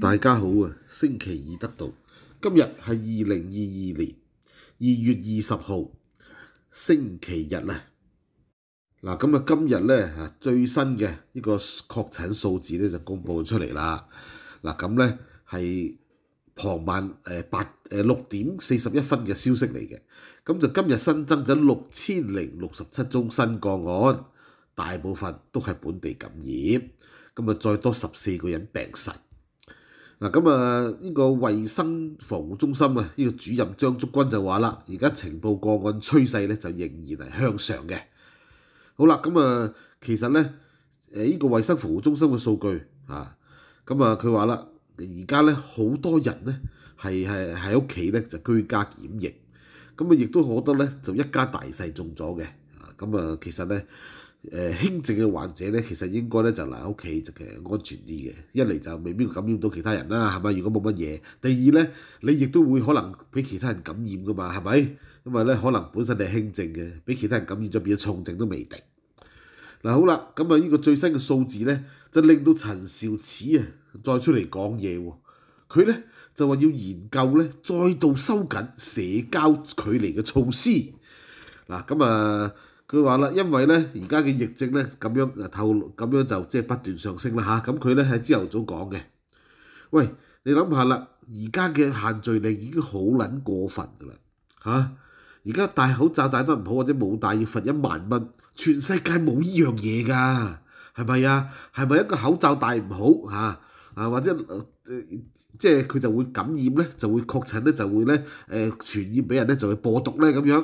大家好啊！星期二得到今日係二零二二年二月二十號星期日啊。嗱，咁啊，今日咧吓最新嘅呢個確診數字咧就公佈出嚟啦。嗱，咁咧係傍晚诶八诶六點四十一分嘅消息嚟嘅。咁就今日新增咗六千零六十七宗新個案，大部分都係本地感染。咁啊，再多十四個人病逝。嗱咁啊，呢個衛生服務中心啊，呢個主任張竹君就話啦，而家情報個案趨勢咧就仍然係向上嘅。好啦，咁啊，其實咧，誒呢個衛生服務中心嘅數據啊，咁啊佢話啦，而家咧好多人咧係係喺屋企咧就居家檢疫，咁啊亦都好多咧就一家大細中咗嘅，啊咁啊其實咧。誒輕症嘅患者咧，其實應該咧就留喺屋企，就其安全啲嘅。一嚟就未必感染到其他人啦，係咪？如果冇乜嘢。第二咧，你亦都會可能俾其他人感染噶嘛，係咪？因為咧，可能本身你係輕症嘅，俾其他人感染咗變咗重症都未定。嗱，好啦，咁啊呢個最新嘅數字咧，就令到陳肇始啊再出嚟講嘢喎。佢咧就話要研究咧，再度收緊社交距離嘅措施。嗱，咁啊～佢話啦，因為咧而家嘅疫症咧咁樣啊透咁樣就即係不斷上升啦嚇，咁佢咧喺朝頭早講嘅。喂，你諗下啦，而家嘅限聚令已經好撚過分㗎啦嚇！而家戴口罩戴得唔好或者冇戴要罰一萬蚊，全世界冇依樣嘢㗎，係咪啊？係咪一個口罩戴唔好嚇啊？或者即係佢就會感染咧，就會確診咧，就會咧誒傳染俾人咧，就會播毒咧咁樣？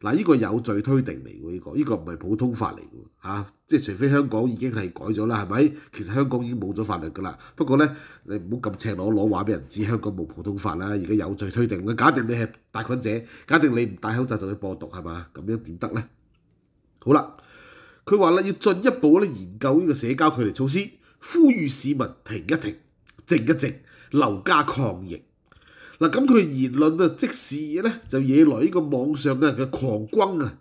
嗱，依個有罪推定嚟喎，依個依個唔係普通法嚟嘅喎，嚇，即係除非香港已經係改咗啦，係咪？其實香港已經冇咗法律噶啦。不過咧，你唔好咁赤裸裸話俾人知香港冇普通法啦，而家有罪推定，假定你係帶菌者，假定你唔戴口罩就去播毒係嘛？咁樣點得咧？好啦，佢話咧要進一步咧研究呢個社交距離措施，呼籲市民停一停，靜一靜，留家抗疫。嗱咁佢言論啊，即時咧就惹來呢個網上嘅狂轟啊！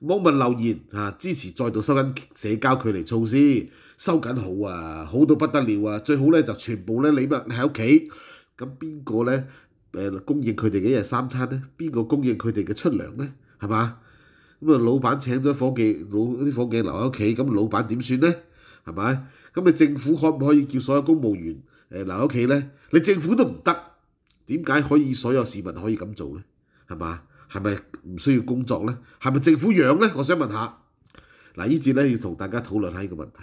網民留言啊，支持再度收緊社交距離措施，收緊好啊，好到不得了啊！最好咧就全部咧，你咪你喺屋企咁邊個咧誒供應佢哋嘅一日三餐咧？邊個供應佢哋嘅出糧咧？係嘛咁啊？老闆請咗夥計，老啲夥計留喺屋企，咁老闆點算咧？係咪？咁你政府可唔可以叫所有公務員誒留喺屋企咧？你政府都唔得。點解可以所有市民可以咁做呢係嘛？係咪唔需要工作呢係咪政府養呢我想問下嗱，呢節咧要同大家討論下呢個問題。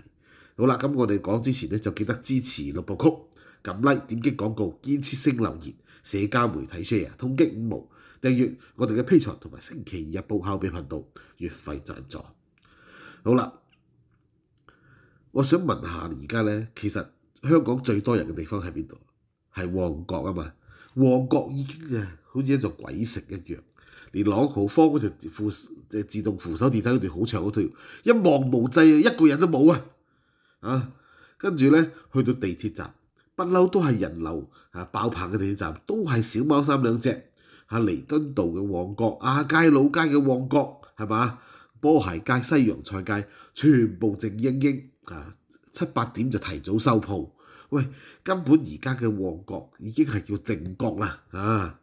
好啦，咁我哋講之前咧就記得支持六部曲，撳 Like 點擊廣告，堅持性留言社交媒體 share，通擊五毛訂閱我哋嘅 P 台同埋星期二日報校別頻道月費贊助。好啦，我想問下而家咧，其實香港最多人嘅地方喺邊度？係旺角啊嘛。旺角已經啊，好似一座鬼城一樣，連朗豪坊嗰條扶即自動扶手電梯嗰條好長嗰條，一望無際啊，一個人都冇啊！啊，跟住咧去到地鐵站，不嬲都係人流啊爆棚嘅地鐵站，都係小貓三兩隻。啊，彌敦道嘅旺角、亞街老街嘅旺角，係嘛？波鞋街、西洋菜街，全部靜英英啊，七八點就提早收鋪。喂，根本而家嘅旺角已經係叫靜國啦，啊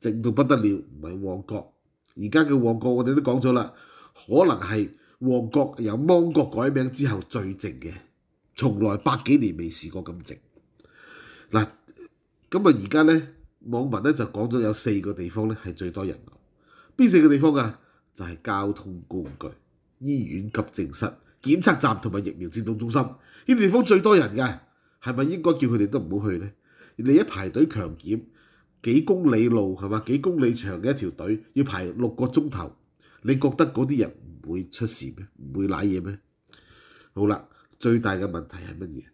靜到不得了，唔係旺角。而家嘅旺角，我哋都講咗啦，可能係旺角由芒角改名之後最靜嘅，從來百幾年未試過咁靜。嗱，咁啊，而家咧網民咧就講咗有四個地方咧係最多人流，邊四個地方啊？就係交通工具、醫院急症室、檢測站同埋疫苗接種中心呢啲地方最多人嘅。係咪應該叫佢哋都唔好去人你一排隊強檢幾公里路係嘛？幾公里長嘅一條隊要排六個鐘頭，你覺得嗰啲人唔會出事咩？唔會賴嘢咩？好啦，最大嘅問題係乜嘢？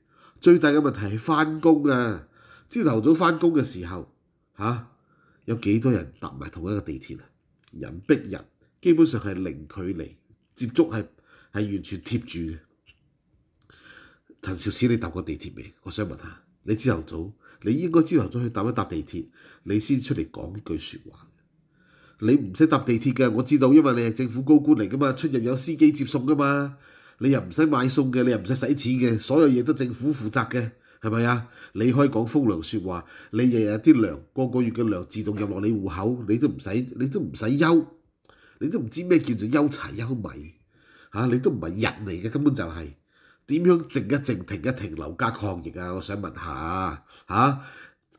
最大嘅問題係翻工啊！朝頭早翻工嘅時候嚇，有幾多人搭埋同一個地鐵啊？人逼人，基本上係零距離接觸，係係完全貼住嘅。陳肇始，你搭過地鐵未？我想問下你，朝頭早你應該朝頭早去搭一搭地鐵，你先出嚟講句説話。你唔識搭地鐵嘅，我知道，因為你係政府高官嚟噶嘛，出入有司機接送噶嘛，你又唔使買餸嘅，你又唔使使錢嘅，所有嘢都政府負責嘅，係咪啊？你可以講風涼説話，你日日啲糧個個月嘅糧自動入落你户口，你都唔使你都唔使憂，你都唔知咩叫做憂柴憂米嚇，你都唔係人嚟嘅，根本就係。點樣靜一靜、停一停、留家抗疫啊！我想問下嚇，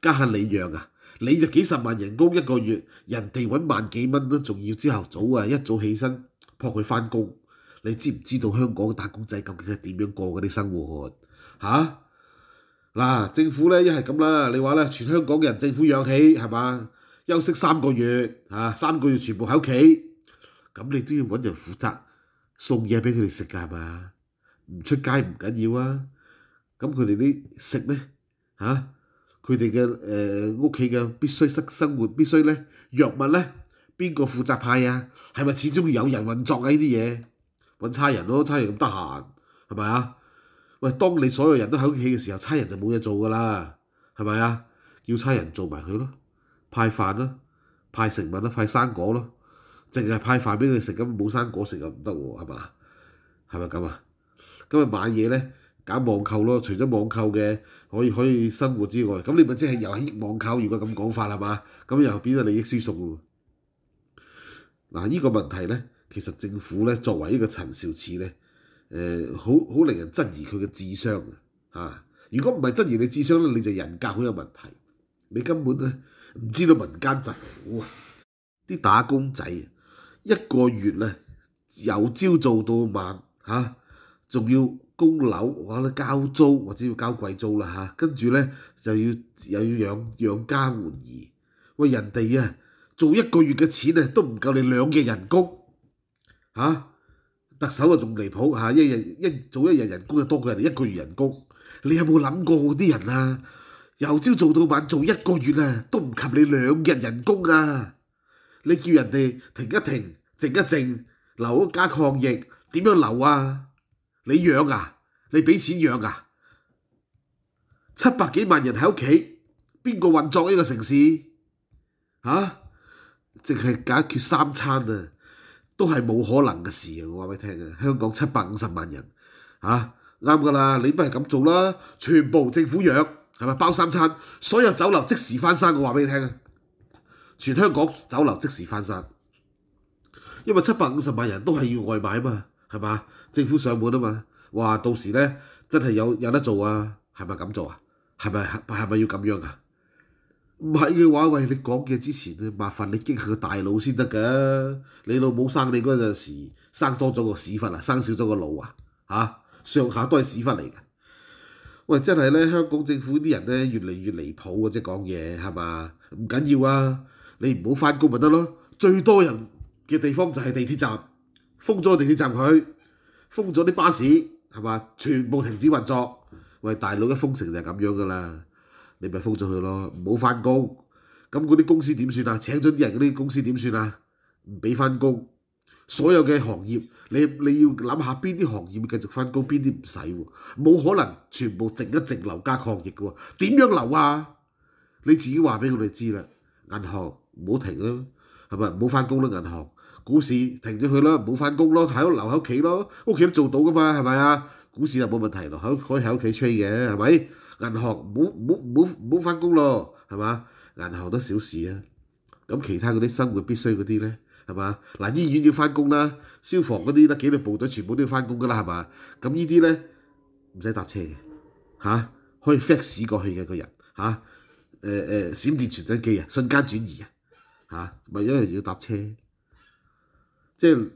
家下你養啊？你就幾十萬人工一個月，人哋揾萬幾蚊都，仲要朝頭早啊，一早起身撲佢翻工。你知唔知道香港打工仔究竟係點樣過嗰啲生活嚇？嗱，政府咧一係咁啦，你話咧全香港嘅人政府養起係嘛？休息三個月嚇，三個月全部喺屋企，咁你都要揾人負責送嘢俾佢哋食㗎係嘛？唔出街唔緊要啊！咁佢哋啲食咧嚇，佢哋嘅誒屋企嘅必須生生活必須咧藥物咧，邊個負責派啊？係咪始終有人運作啊？呢啲嘢揾差人咯，差人咁得閒係咪啊？喂，當你所有人都喺屋企嘅時候，差人就冇嘢做㗎啦，係咪啊？叫差人做埋佢咯，派飯咯，派食物咯，派生果咯，淨係派飯俾佢食咁冇生果食又唔得喎，係嘛？係咪咁啊？今日買嘢咧，搞網購咯。除咗網購嘅可以可以生活之外，咁你咪即係又係益網購。如果咁講法係嘛？咁又邊咗利益輸送喎？嗱，依個問題咧，其實政府咧作為一個陳肇始咧，誒好好令人質疑佢嘅智商啊！如果唔係質疑你智商咧，你就人格好有問題。你根本咧唔知道民間疾苦啊！啲打工仔一個月咧由朝做到晚嚇。仲要供樓，我者交租或者要交貴租啦嚇。跟住咧就要又要養養家換兒。喂人哋啊，做一個月嘅錢啊都唔夠你兩日人工嚇。特首啊仲離譜嚇，一日一做一日人工就多過人哋一個月人工。你有冇諗過啲人啊？由朝做到晚做一個月啊都唔及你兩日人工啊！你叫人哋停一停，靜一靜，留一家抗疫點樣留啊？你養啊！你畀錢養啊！七百幾萬人喺屋企，邊個運作呢個城市？啊淨係解決三餐啊，都係冇可能嘅事啊！我話畀你聽啊，香港七百五十萬人啊啱㗎啦！你不如咁做啦，全部政府養，係咪包三餐？所有酒樓即時翻山，我話畀你聽啊，全香港酒樓即時翻山，因為七百五十萬人都係要外賣啊嘛。系嘛？政府上門啊嘛！哇，到時咧真係有有得做啊！係咪咁做啊？係咪係咪要咁樣啊？唔係嘅話，喂，你講嘅之前咧，麻煩你激下個大腦先得㗎。你老母生你嗰陣時，生多咗個屎忽啊，生少咗個腦啊！嚇，上下都係屎忽嚟嘅。喂，真係咧，香港政府啲人咧越嚟越離譜嘅啫，講嘢係嘛？唔緊要啊，你唔好翻工咪得咯。最多人嘅地方就係地鐵站。封咗個地鐵站佢，封咗啲巴士係嘛，全部停止運作。喂大佬，一封城就係咁樣噶啦，你咪封咗佢咯，唔好翻工。咁嗰啲公司點算啊？請咗啲人嗰啲公司點算啊？唔俾翻工，所有嘅行業，你你要諗下邊啲行業要繼續翻工，邊啲唔使喎？冇可能全部靜一靜留家抗疫嘅喎，點樣留啊？你自己話俾我哋知啦，銀行唔好停啦。係咪冇翻工啦？銀行、股市停咗佢啦，冇翻工咯，喺屋留喺屋企咯，屋企都做到噶嘛，係咪啊？股市就冇問題咯，可以喺屋企吹嘅，係咪？銀行冇好唔好翻工咯，係嘛？銀行都小事啊。咁其他嗰啲生活必須嗰啲咧，係嘛？嗱，醫院要翻工啦，消防嗰啲啦，幾律部隊全部都要翻工噶啦，係嘛？咁呢啲咧唔使搭車嚇，可以 fax 過去嘅個人嚇，誒誒閃電傳真機啊，瞬間轉移啊！嚇，咪一樣要搭車，即係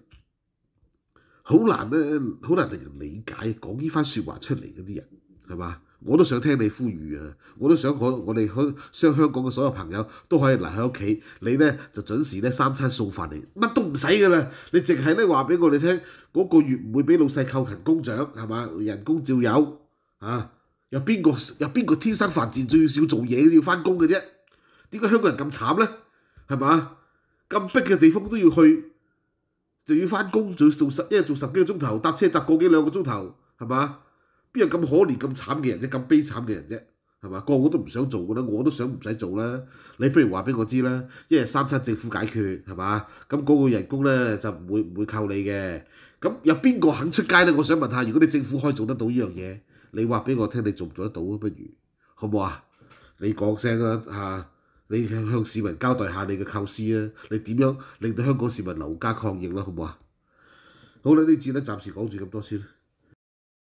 好難咧，好難令人理解講呢番説話出嚟嗰啲人係嘛？我都想聽你呼籲啊！我都想我我哋香香港嘅所有朋友都可以留喺屋企，你咧就準時咧三餐送飯嚟，乜都唔使噶啦！你淨係咧話俾我哋聽，嗰個月唔會俾老細扣勤工獎係嘛？人工照有啊？有邊個有邊個天生犯賤最少做嘢要翻工嘅啫？點解香港人咁慘咧？係嘛？咁逼嘅地方都要去，就要翻工，仲要做十一日做十幾個鐘頭，搭車搭個幾兩個鐘頭，係嘛？邊有咁可憐咁慘嘅人啫？咁悲慘嘅人啫？係嘛？個個都唔想做噶啦，我都想唔使做啦。你不如話俾我知啦，一日三餐政府解決，係嘛？咁嗰個人工咧就唔會唔會扣你嘅。咁有邊個肯出街咧？我想問下，如果你政府可以做得到依樣嘢，你話俾我聽，你做唔做得到啊？不如，好唔好啊？你講聲啦，嚇！你向市民交代下你嘅構思啊！你點樣令到香港市民留家抗疫啦？好唔好啊？好啦，呢節咧暫時講住咁多先。